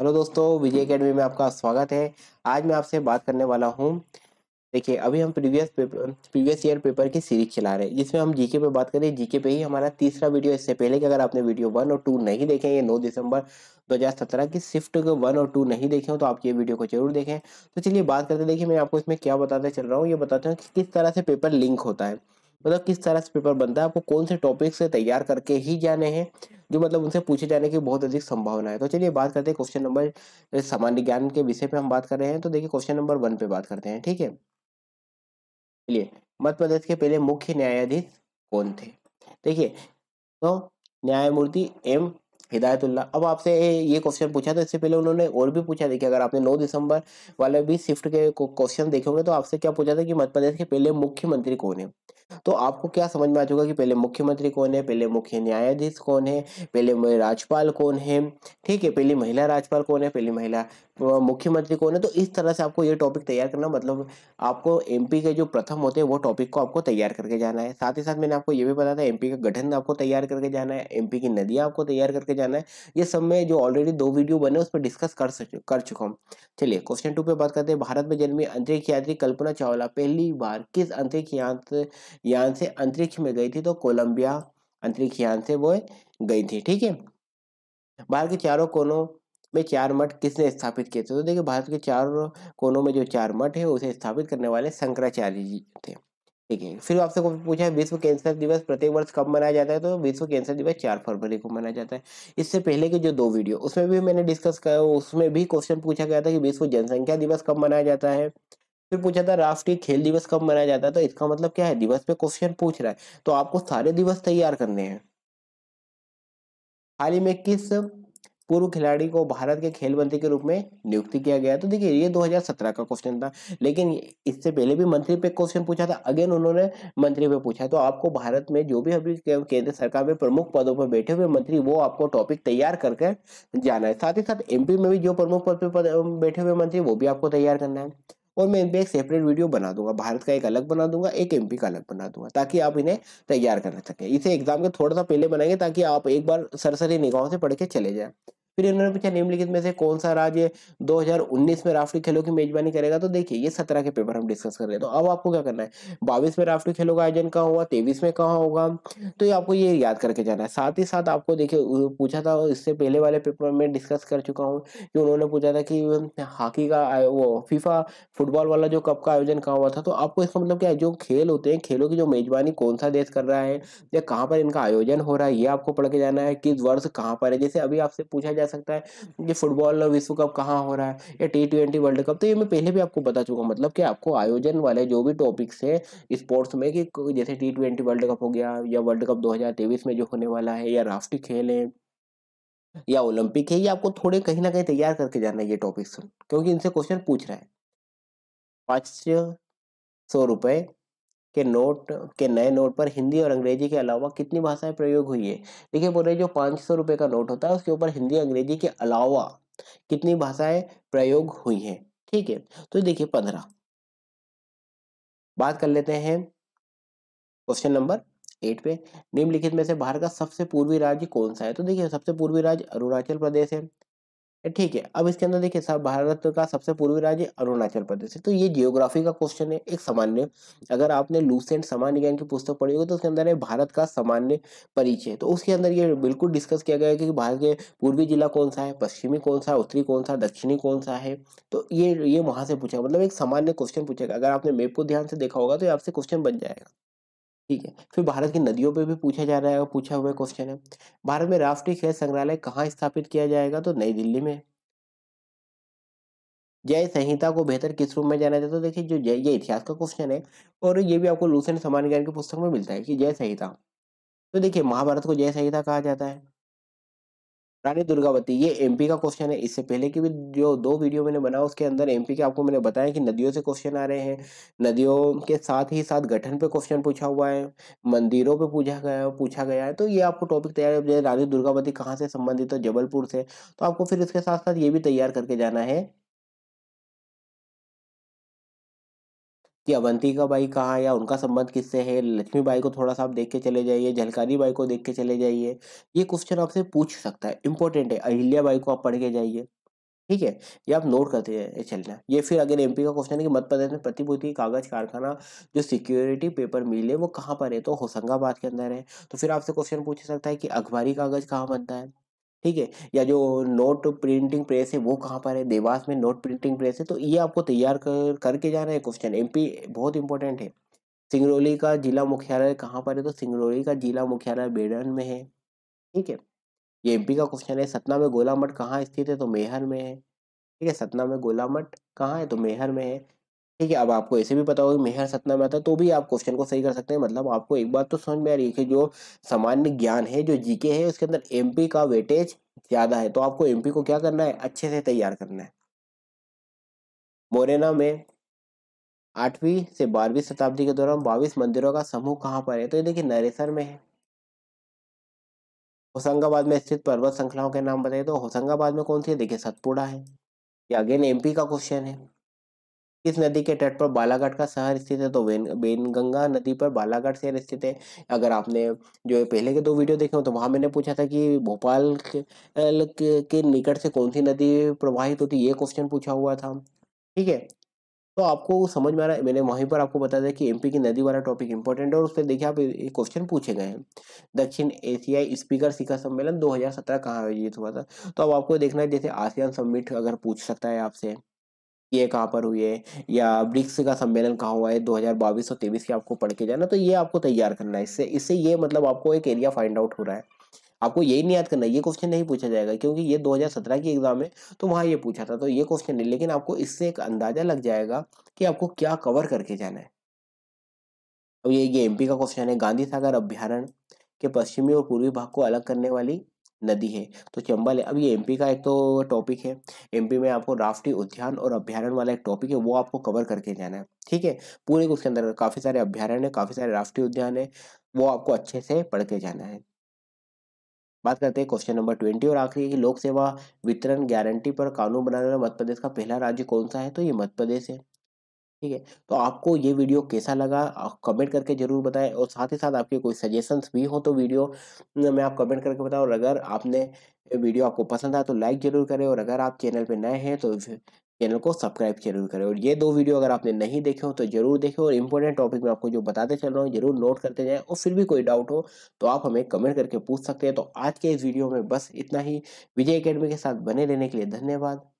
hello दोस्तों विजय academy में आपका स्वागत है आज मैं आपसे बात करने वाला हूँ देखिए अभी हम previous paper previous year paper की सीरीज चला रहे हैं जिसमें हम जीके पे बात करें जीके पे ही हमारा तीसरा वीडियो इससे पहले कि अगर आपने वीडियो वन और टू नहीं देखे ये नौ दिसंबर 2017 की शिफ्ट वन और टू नहीं देखे हो तो आप ये वीडियो को जरूर देखें तो चलिए बात करते देखिए मैं आपको इसमें क्या बताते चल रहा हूँ ये बताते हूँ कि किस तरह से पेपर लिंक होता है मतलब किस तरह से पेपर बनता है आपको कौन से टॉपिक से तैयार करके ही जाने हैं जो मतलब उनसे पूछे जाने की बहुत अधिक संभावना है तो चलिए बात करते हैं क्वेश्चन नंबर सामान्य ज्ञान के विषय पे हम बात कर रहे हैं तो देखिए क्वेश्चन नंबर वन पे बात करते हैं ठीक है चलिए मध्य प्रदेश के पहले मुख्य न्यायाधीश कौन थे देखिए तो न्यायमूर्ति एम हिदायतुल्ला अब आपसे ये क्वेश्चन पूछा था तो इससे पहले उन्होंने और भी पूछा देखिए अगर आपने 9 दिसंबर वाले भी शिफ्ट के क्वेश्चन देखे होंगे तो आपसे क्या पूछा था कि मध्य प्रदेश के पहले मुख्यमंत्री कौन है तो आपको क्या समझ में आ चुका कि पहले मुख्यमंत्री कौन है पहले मुख्य न्यायाधीश कौन है पहले राज्यपाल कौन है ठीक है पहली महिला राज्यपाल कौन है पहली महिला मुख्यमंत्री कौन है तो इस तरह से आपको ये टॉपिक तैयार करना मतलब आपको एमपी के जो प्रथम होते हैं वो टॉपिक को आपको तैयार करके जाना है साथ ही साथ मैंने आपको ये भी बताया था एमपी का गठन आपको तैयार करके जाना है एमपी की नदियां आपको तैयार करके जाना है ये सब मैं जो ऑलरेडी दो वीडियो बने उस पर डिस्कस कर कर चुका हूँ चलिए क्वेश्चन टू पे बात करते हैं भारत में जन्मी अंतरिक्ष यात्री कल्पना चावला पहली बार किस अंतरिक्ष यान से अंतरिक्ष में गई थी तो कोलंबिया अंतरिक्ष यान से वो गई थी ठीक है भारत के चारों कोनों में चार मठ किसने स्थापित किए थे तो देखिए भारत के चारों कोनों में जो चार मठ है उसे स्थापित करने वाले शंकराचार्य जी थे ठीक है फिर आपसे पूछा है विश्व कैंसर दिवस प्रत्येक वर्ष कब मनाया जाता है तो विश्व कैंसर दिवस चार फरवरी को मनाया जाता है इससे पहले के जो दो वीडियो उसमें भी मैंने डिस्कस किया उसमें भी क्वेश्चन पूछा गया था कि विश्व जनसंख्या दिवस कब मनाया जाता है फिर पूछा था राष्ट्रीय खेल दिवस कब मनाया जाता है तो इसका मतलब क्या है दिवस पे क्वेश्चन पूछ रहा है तो आपको सारे दिवस तैयार करने हैं हाल ही में किस पूर्व खिलाड़ी को भारत के खेल मंत्री के रूप में नियुक्ति किया गया तो देखिए ये 2017 का क्वेश्चन था लेकिन इससे पहले भी मंत्री पे क्वेश्चन पूछा था अगेन उन्होंने मंत्री पे पूछा तो आपको भारत में जो भी अभी केंद्र सरकार में प्रमुख पदों पर बैठे हुए मंत्री वो आपको टॉपिक तैयार करके जाना है साथ ही साथ एमपी में भी जो प्रमुख पद पर बैठे हुए मंत्री वो भी आपको तैयार करना है और मैं इन पर एक सेपरेट वीडियो बना दूंगा भारत का एक अलग बना दूंगा एक एमपी का अलग बना दूंगा ताकि आप इन्हें तैयार कर सकें इसे एग्जाम के थोड़ा सा पहले बनाएंगे ताकि आप एक बार सरसरी निगाहों से पढ़ के चले जाएं फिर इन्होंने पूछा निम्नलिखित में से कौन सा राज्य 2019 में राष्ट्रीय खेलों की मेजबानी करेगा तो देखिए ये सत्रह के पेपर हम डिस्कस कर रहे हैं तो अब आपको क्या करना है बाईस में राष्ट्रीय खेलों का आयोजन कहाँ हुआ तेईस में कहाँ होगा तो ये आपको ये याद करके जाना है साथ ही साथ आपको देखिए पूछा था इससे पहले वाले पेपर में डिस्कस कर चुका हूँ कि उन्होंने पूछा था कि हॉकी का वो फीफा फुटबॉल वाला जो कप का आयोजन कहाँ हुआ था तो आपको इसका मतलब क्या है जो खेल होते हैं खेलों की जो मेजबानी कौन सा देश कर रहा है या कहाँ पर इनका आयोजन हो रहा है ये आपको पढ़ के जाना है किस वर्ष कहाँ पर है जैसे अभी आपसे पूछा जा सकता है ये फुटबॉल विश्व कप कहाँ हो रहा है या टी ट्वेंटी वर्ल्ड कप तो ये मैं पहले भी आपको बता चुका हूँ मतलब कि आपको आयोजन वाले जो भी टॉपिक्स है स्पोर्ट्स में कि जैसे टी ट्वेंटी वर्ल्ड कप हो गया या वर्ल्ड कप दो में जो होने वाला है या राष्ट्रीय खेल है या ओलंपिक है ये आपको थोड़े कहीं ना कहीं तैयार करके जाना है ये टॉपिक्स क्योंकि इनसे क्वेश्चन पूछ रहा है पाँच सौ रुपये के नोट के नए नोट पर हिंदी और अंग्रेजी के अलावा कितनी भाषाएं प्रयोग हुई है देखिए बोले जो पाँच सौ रुपये का नोट होता है उसके ऊपर हिंदी अंग्रेजी के अलावा कितनी भाषाएं प्रयोग हुई हैं ठीक है तो देखिए पंद्रह बात कर लेते हैं क्वेश्चन नंबर एट पे निम्नलिखित में से भारत का सबसे पूर्वी राज्य कौन सा है तो देखिए सबसे पूर्वी राज्य अरुणाचल प्रदेश है ठीक है अब इसके अंदर देखिए साहब भारत का सबसे पूर्वी राज्य अरुणाचल प्रदेश है तो ये जियोग्राफी का क्वेश्चन है एक सामान्य अगर आपने लूसेंट सामान्य ज्ञान की पुस्तक पढ़ी होगी तो उसके अंदर है भारत का सामान्य परिचय तो उसके अंदर ये बिल्कुल डिस्कस किया गया है कि भारत के पूर्वी जिला कौन सा है पश्चिमी कौन सा है उत्तरी कौन सा दक्षिणी कौन सा है तो ये ये वहाँ से पूछा मतलब एक सामान्य क्वेश्चन पूछेगा अगर आपने मेप को ध्यान से देखा होगा तो ये आपसे क्वेश्चन बन जाएगा ठीक है फिर भारत की नदियों पे भी पूछा जा रहा है और पूछा हुआ क्वेश्चन है भारत में राष्ट्रीय खेल संग्रहालय कहाँ स्थापित किया जाएगा तो नई दिल्ली में जय संहिता को बेहतर किस रूप में जाना जाता है तो देखिए जो जय ये इतिहास का क्वेश्चन है और ये भी आपको लूसेंट सामान्य ज्ञान की पुस्तक में मिलता है कि जय संहिता तो देखिए महाभारत को जय संहिता कहा जाता है रानी दुर्गावती ये एमपी का क्वेश्चन है इससे पहले की भी जो दो वीडियो मैंने बनाया उसके अंदर एमपी के आपको मैंने बताया कि नदियों से क्वेश्चन आ रहे हैं नदियों के साथ ही साथ गठन पे क्वेश्चन पूछा हुआ है मंदिरों पे पूछा गया पूछा गया है तो ये आपको टॉपिक तैयार है रानी दुर्गावती कहाँ से संबंधित है जबलपुर से तो आपको फिर इसके साथ साथ ये भी तैयार करके जाना है कि अवंतिका बाई कहाँ या उनका संबंध किससे है लक्ष्मी बाई को थोड़ा सा आप देख के चले जाइए झलकारी बाई को देख के चले जाइए ये क्वेश्चन आपसे पूछ सकता है इंपॉर्टेंट है अहिल्या बाई को आप पढ़ के जाइए ठीक है ये आप नोट करते हैं चलना ये फिर अगर एमपी का क्वेश्चन है कि मध्य प्रदेश में प्रतिभूति कागज कारखाना जो सिक्योरिटी पेपर मिल है वो कहाँ पर है तो होशंगाबाद के अंदर है तो फिर आपसे क्वेश्चन पूछ सकता है कि अखबारी कागज कहाँ बनता है ठीक है या जो नोट प्रिंटिंग प्रेस है वो कहाँ पर है देवास में नोट प्रिंटिंग प्रेस है तो ये आपको तैयार कर करके जाना है क्वेश्चन एमपी बहुत इंपॉर्टेंट है सिंगरौली का जिला मुख्यालय कहाँ पर है तो सिंगरौली का जिला मुख्यालय बेडन में है ठीक है ये एमपी का क्वेश्चन है सतना में गोला मठ कहाँ स्थित है तो मेहर में है ठीक है सतना में गोला मठ कहाँ है तो मेहर में है ठीक है अब आपको ऐसे भी पता होगा मेहर सतना में आता तो भी आप क्वेश्चन को सही कर सकते हैं मतलब आपको एक बात तो समझ में आ रही है कि जो सामान्य ज्ञान है जो जीके है उसके अंदर एमपी का वेटेज ज़्यादा है तो आपको एमपी को क्या करना है अच्छे से तैयार करना है मोरेना में आठवीं से बारहवीं शताब्दी के दौरान बाईस मंदिरों का समूह कहाँ पर है तो ये देखिए नरेसर में है होशंगाबाद में स्थित पर्वत श्रृंखलाओं के नाम बताइए तो होशंगाबाद में कौन सी है देखिए सतपुड़ा है ये अगेन एमपी का क्वेश्चन है किस नदी के तट पर बालाघाट का शहर स्थित है तो वेन बेनगंगा नदी पर बालाघाट शहर स्थित है अगर आपने जो है पहले के दो वीडियो देखे हो तो वहाँ मैंने पूछा था कि भोपाल के, के निकट से कौन सी नदी प्रवाहित होती ये क्वेश्चन पूछा हुआ था ठीक है तो आपको समझ में आ रहा है मैंने वहीं पर आपको बता दिया कि एमपी की नदी वाला टॉपिक इंपॉर्टेंट है और उससे देखिए आप क्वेश्चन पूछे गए हैं दक्षिण एशियाई स्पीकर शिखर सम्मेलन 2017 कहाँ आयोजित हुआ था तो अब आपको देखना है जैसे आसियान समिट अगर पूछ सकता है आपसे ये कहाँ पर हुई है या ब्रिक्स का सम्मेलन कहाँ हुआ है 2022 और तेईस के आपको पढ़ के जाना तो ये आपको तैयार करना है इससे इससे ये मतलब आपको एक एरिया फाइंड आउट हो रहा है आपको यही नहीं याद करना ये क्वेश्चन नहीं पूछा जाएगा क्योंकि ये 2017 की एग्जाम है तो वहाँ ये पूछा था तो ये क्वेश्चन नहीं लेकिन आपको इससे एक अंदाजा लग जाएगा कि आपको क्या कवर करके जाना है अब तो ये ये एमपी का क्वेश्चन है गांधी सागर अभ्यारण के पश्चिमी और पूर्वी भाग को अलग करने वाली नदी है तो चंबल है अब ये एमपी का एक तो टॉपिक है एमपी में आपको राष्ट्रीय उद्यान और अभ्यारण वाला एक टॉपिक है वो आपको कवर करके जाना है ठीक है पूरे उसके अंदर काफ़ी सारे अभ्यारण है काफ़ी सारे राष्ट्रीय उद्यान है वो आपको अच्छे से पढ़ के जाना है बात करते हैं क्वेश्चन नंबर ट्वेंटी और आखिरी की लोक सेवा वितरण गारंटी पर कानून बनाने वाला मध्य प्रदेश का पहला राज्य कौन सा है तो ये मध्य प्रदेश है ठीक है तो आपको ये वीडियो कैसा लगा कमेंट करके जरूर बताएं और साथ ही साथ आपके कोई सजेशंस भी हो तो वीडियो में आप कमेंट करके बताओ और अगर आपने वीडियो आपको पसंद आया तो लाइक जरूर करें और अगर आप चैनल पर नए हैं तो चैनल को सब्सक्राइब जरूर करें और ये दो वीडियो अगर आपने नहीं देखे हो तो जरूर देखें और इंपॉर्टेंट टॉपिक में आपको जो बताते चल रहा हूँ जरूर नोट करते जाएं और फिर भी कोई डाउट हो तो आप हमें कमेंट करके पूछ सकते हैं तो आज के इस वीडियो में बस इतना ही विजय अकेडमी के साथ बने रहने के लिए धन्यवाद